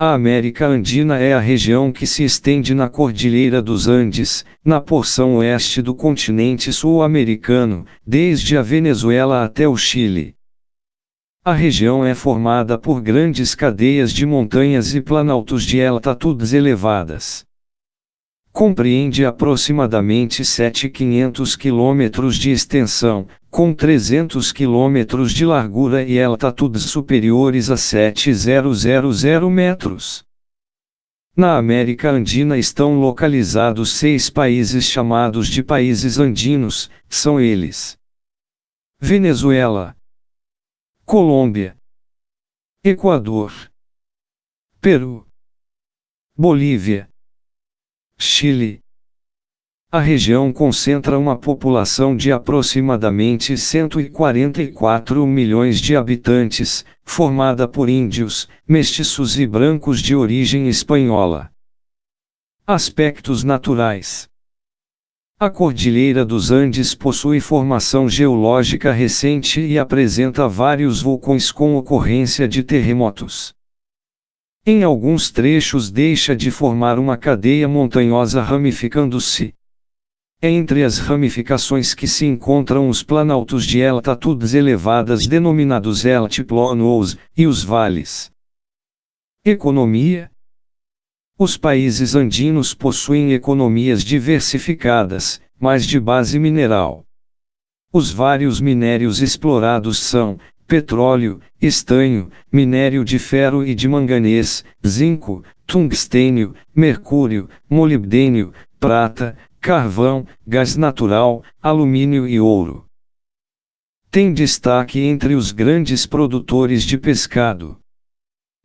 A América Andina é a região que se estende na Cordilheira dos Andes, na porção oeste do continente sul-americano, desde a Venezuela até o Chile. A região é formada por grandes cadeias de montanhas e planaltos de altitudes elevadas compreende aproximadamente 7.500 quilômetros de extensão, com 300 quilômetros de largura e altitudes superiores a 7.000 metros. Na América Andina estão localizados seis países chamados de países andinos, são eles: Venezuela, Colômbia, Equador, Peru, Bolívia, Chile. A região concentra uma população de aproximadamente 144 milhões de habitantes, formada por índios, mestiços e brancos de origem espanhola. Aspectos naturais: A Cordilheira dos Andes possui formação geológica recente e apresenta vários vulcões com ocorrência de terremotos. Em alguns trechos deixa de formar uma cadeia montanhosa ramificando-se. Entre as ramificações que se encontram os planaltos de altitudes elevadas denominados altiplanos e os vales. Economia Os países andinos possuem economias diversificadas, mas de base mineral. Os vários minérios explorados são, petróleo, estanho, minério de ferro e de manganês, zinco, tungstênio, mercúrio, molibdênio, prata, carvão, gás natural, alumínio e ouro. Tem destaque entre os grandes produtores de pescado.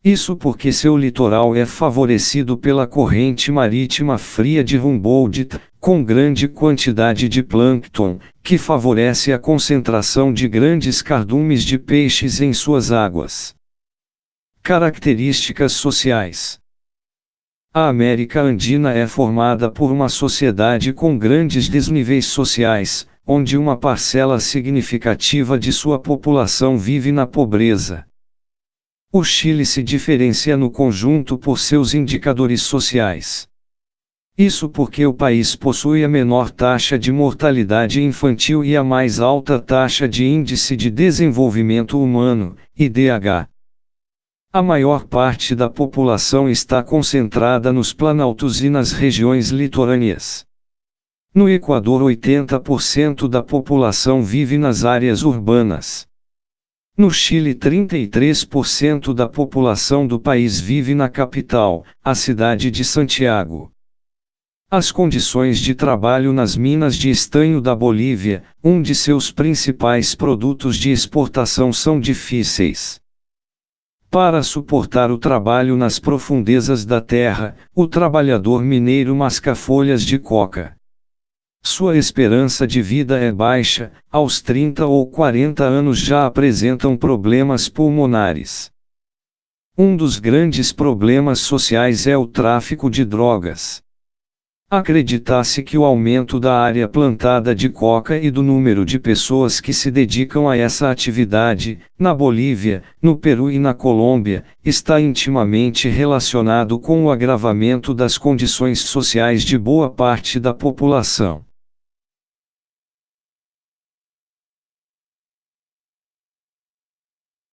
Isso porque seu litoral é favorecido pela corrente marítima fria de Humboldt, com grande quantidade de plâncton, que favorece a concentração de grandes cardumes de peixes em suas águas. Características sociais a América Andina é formada por uma sociedade com grandes desníveis sociais, onde uma parcela significativa de sua população vive na pobreza. O Chile se diferencia no conjunto por seus indicadores sociais. Isso porque o país possui a menor taxa de mortalidade infantil e a mais alta taxa de Índice de Desenvolvimento Humano, IDH. A maior parte da população está concentrada nos planaltos e nas regiões litorâneas. No Equador, 80% da população vive nas áreas urbanas. No Chile, 33% da população do país vive na capital, a cidade de Santiago. As condições de trabalho nas minas de estanho da Bolívia, um de seus principais produtos de exportação, são difíceis. Para suportar o trabalho nas profundezas da terra, o trabalhador mineiro masca folhas de coca. Sua esperança de vida é baixa, aos 30 ou 40 anos já apresentam problemas pulmonares. Um dos grandes problemas sociais é o tráfico de drogas acreditasse que o aumento da área plantada de coca e do número de pessoas que se dedicam a essa atividade, na Bolívia, no Peru e na Colômbia, está intimamente relacionado com o agravamento das condições sociais de boa parte da população.